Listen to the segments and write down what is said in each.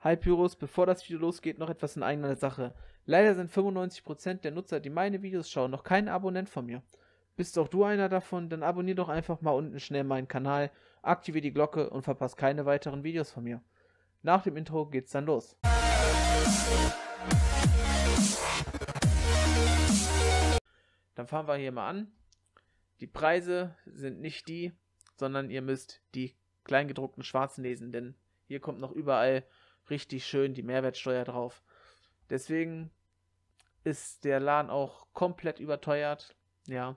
Hi Halbjurus, bevor das Video losgeht, noch etwas in eigener Sache. Leider sind 95% der Nutzer, die meine Videos schauen, noch kein Abonnent von mir. Bist auch du einer davon, dann abonnier doch einfach mal unten schnell meinen Kanal, aktiviere die Glocke und verpasst keine weiteren Videos von mir. Nach dem Intro geht's dann los. Dann fangen wir hier mal an. Die Preise sind nicht die, sondern ihr müsst die kleingedruckten schwarzen lesen, denn hier kommt noch überall richtig schön die Mehrwertsteuer drauf. Deswegen ist der Laden auch komplett überteuert. Ja,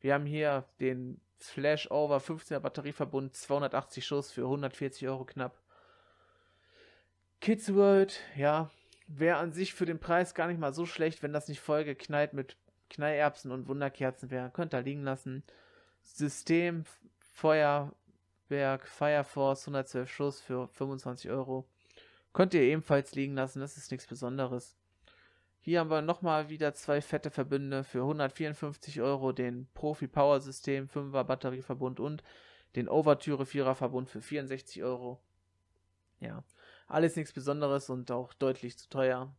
wir haben hier den Flashover 15er Batterieverbund 280 Schuss für 140 Euro knapp. Kids World, ja, wäre an sich für den Preis gar nicht mal so schlecht, wenn das nicht voll geknallt mit Knallerbsen und Wunderkerzen wäre. Könnt ihr liegen lassen. System, Feuerwerk, Fireforce, 112 Schuss für 25 Euro. Könnt ihr ebenfalls liegen lassen, das ist nichts Besonderes. Hier haben wir nochmal wieder zwei fette Verbünde für 154 Euro, den Profi Power System 5er Batterieverbund und den Overtüre 4er Verbund für 64 Euro. Ja, alles nichts Besonderes und auch deutlich zu teuer.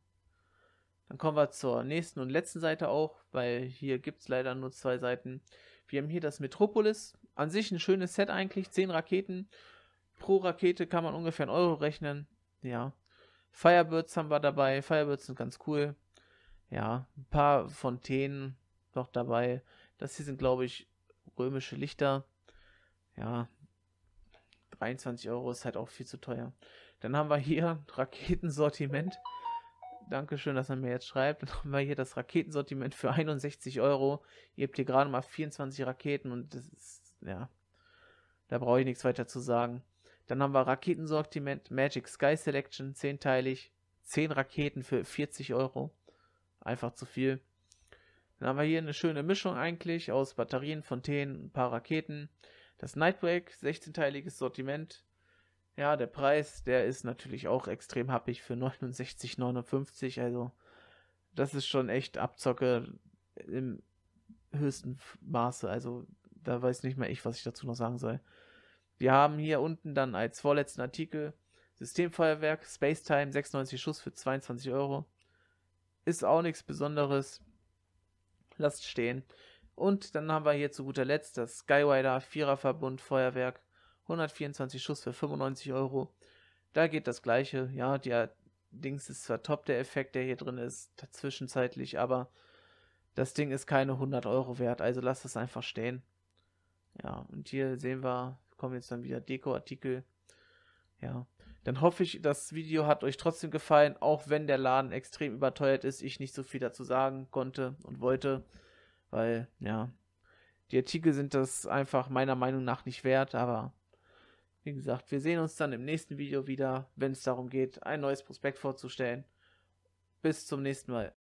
Dann kommen wir zur nächsten und letzten Seite auch, weil hier gibt es leider nur zwei Seiten. Wir haben hier das Metropolis. An sich ein schönes Set eigentlich, 10 Raketen. Pro Rakete kann man ungefähr einen Euro rechnen. Ja. Firebirds haben wir dabei. Firebirds sind ganz cool. Ja, ein paar Fontänen noch dabei. Das hier sind, glaube ich, römische Lichter. Ja, 23 Euro ist halt auch viel zu teuer. Dann haben wir hier Raketensortiment. Dankeschön, dass er mir jetzt schreibt. Dann haben wir hier das Raketensortiment für 61 Euro. Ihr habt hier gerade mal 24 Raketen und das ist, ja, da brauche ich nichts weiter zu sagen. Dann haben wir Raketensortiment, Magic Sky Selection, zehnteilig, 10 Raketen für 40 Euro. Einfach zu viel. Dann haben wir hier eine schöne Mischung eigentlich aus Batterien, Fontänen, ein paar Raketen. Das Nightbreak, 16-teiliges Sortiment. Ja, der Preis, der ist natürlich auch extrem happig für 69,59. Also, das ist schon echt Abzocke im höchsten Maße. Also, da weiß nicht mal ich, was ich dazu noch sagen soll. Wir haben hier unten dann als vorletzten Artikel Systemfeuerwerk, Spacetime, 96 Schuss für 22 Euro. Ist auch nichts Besonderes. Lasst stehen. Und dann haben wir hier zu guter Letzt das Skywider Viererverbund Feuerwerk, 124 Schuss für 95 Euro. Da geht das gleiche. Ja, der Dings ist zwar top, der Effekt, der hier drin ist, zwischenzeitlich, aber das Ding ist keine 100 Euro wert, also lasst es einfach stehen. Ja, und hier sehen wir kommen jetzt dann wieder Dekoartikel. Ja, dann hoffe ich, das Video hat euch trotzdem gefallen, auch wenn der Laden extrem überteuert ist, ich nicht so viel dazu sagen konnte und wollte, weil, ja, die Artikel sind das einfach meiner Meinung nach nicht wert, aber wie gesagt, wir sehen uns dann im nächsten Video wieder, wenn es darum geht, ein neues Prospekt vorzustellen. Bis zum nächsten Mal.